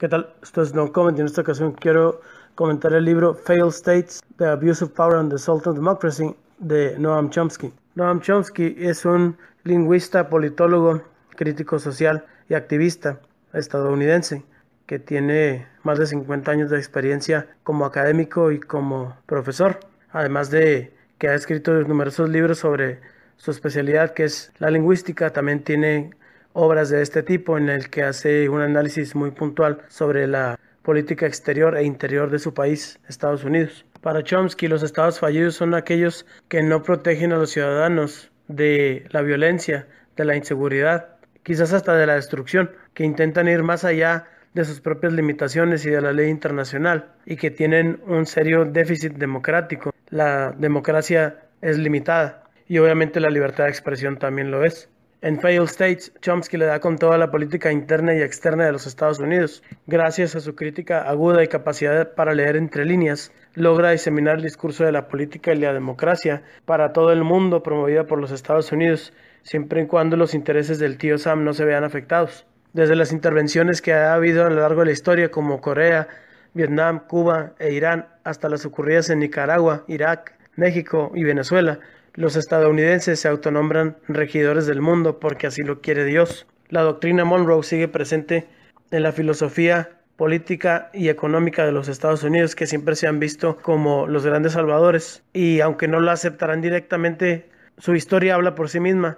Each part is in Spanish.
¿Qué tal? Esto es No Comment y en esta ocasión quiero comentar el libro Failed States, The Abuse of Power and the Salt of Democracy de Noam Chomsky. Noam Chomsky es un lingüista, politólogo, crítico social y activista estadounidense que tiene más de 50 años de experiencia como académico y como profesor, además de que ha escrito numerosos libros sobre su especialidad que es la lingüística, también tiene obras de este tipo en el que hace un análisis muy puntual sobre la política exterior e interior de su país, Estados Unidos. Para Chomsky, los estados fallidos son aquellos que no protegen a los ciudadanos de la violencia, de la inseguridad, quizás hasta de la destrucción, que intentan ir más allá de sus propias limitaciones y de la ley internacional, y que tienen un serio déficit democrático. La democracia es limitada y obviamente la libertad de expresión también lo es. En Pale States, Chomsky le da con toda la política interna y externa de los Estados Unidos. Gracias a su crítica aguda y capacidad para leer entre líneas, logra diseminar el discurso de la política y la democracia para todo el mundo promovida por los Estados Unidos, siempre y cuando los intereses del tío Sam no se vean afectados. Desde las intervenciones que ha habido a lo largo de la historia como Corea, Vietnam, Cuba e Irán, hasta las ocurridas en Nicaragua, Irak, México y Venezuela, los estadounidenses se autonombran regidores del mundo porque así lo quiere Dios. La doctrina Monroe sigue presente en la filosofía política y económica de los Estados Unidos que siempre se han visto como los grandes salvadores y aunque no lo aceptarán directamente, su historia habla por sí misma.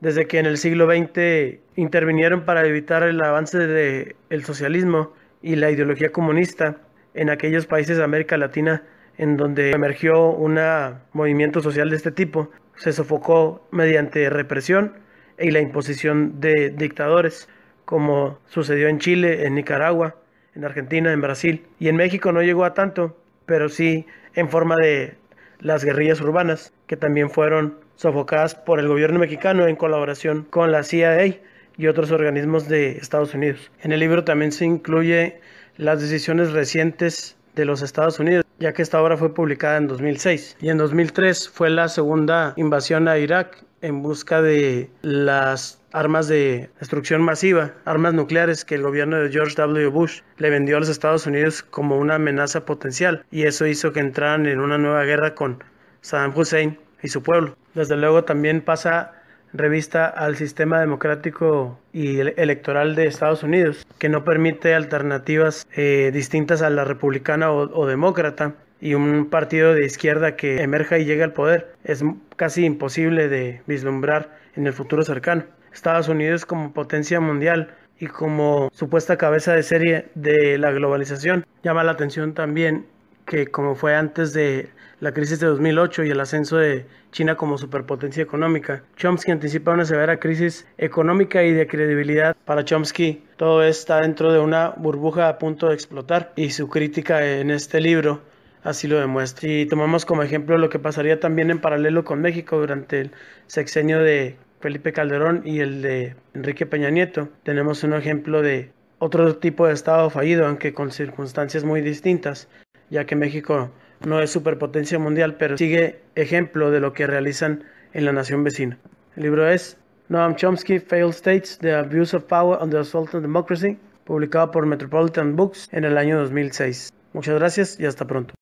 Desde que en el siglo XX intervinieron para evitar el avance del socialismo y la ideología comunista en aquellos países de América Latina, en donde emergió un movimiento social de este tipo, se sofocó mediante represión y la imposición de dictadores, como sucedió en Chile, en Nicaragua, en Argentina, en Brasil. Y en México no llegó a tanto, pero sí en forma de las guerrillas urbanas, que también fueron sofocadas por el gobierno mexicano en colaboración con la CIA y otros organismos de Estados Unidos. En el libro también se incluye las decisiones recientes de los Estados Unidos ya que esta obra fue publicada en 2006. Y en 2003 fue la segunda invasión a Irak en busca de las armas de destrucción masiva, armas nucleares que el gobierno de George W. Bush le vendió a los Estados Unidos como una amenaza potencial y eso hizo que entraran en una nueva guerra con Saddam Hussein y su pueblo. Desde luego también pasa revista al sistema democrático y electoral de Estados Unidos, que no permite alternativas eh, distintas a la republicana o, o demócrata, y un partido de izquierda que emerja y llegue al poder. Es casi imposible de vislumbrar en el futuro cercano. Estados Unidos como potencia mundial y como supuesta cabeza de serie de la globalización llama la atención también que como fue antes de la crisis de 2008 y el ascenso de China como superpotencia económica. Chomsky anticipa una severa crisis económica y de credibilidad para Chomsky. Todo está dentro de una burbuja a punto de explotar y su crítica en este libro así lo demuestra. Y tomamos como ejemplo lo que pasaría también en paralelo con México durante el sexenio de Felipe Calderón y el de Enrique Peña Nieto. Tenemos un ejemplo de otro tipo de Estado fallido, aunque con circunstancias muy distintas ya que México no es superpotencia mundial, pero sigue ejemplo de lo que realizan en la nación vecina. El libro es Noam Chomsky, Failed States, The Abuse of Power and the Assault on Democracy, publicado por Metropolitan Books en el año 2006. Muchas gracias y hasta pronto.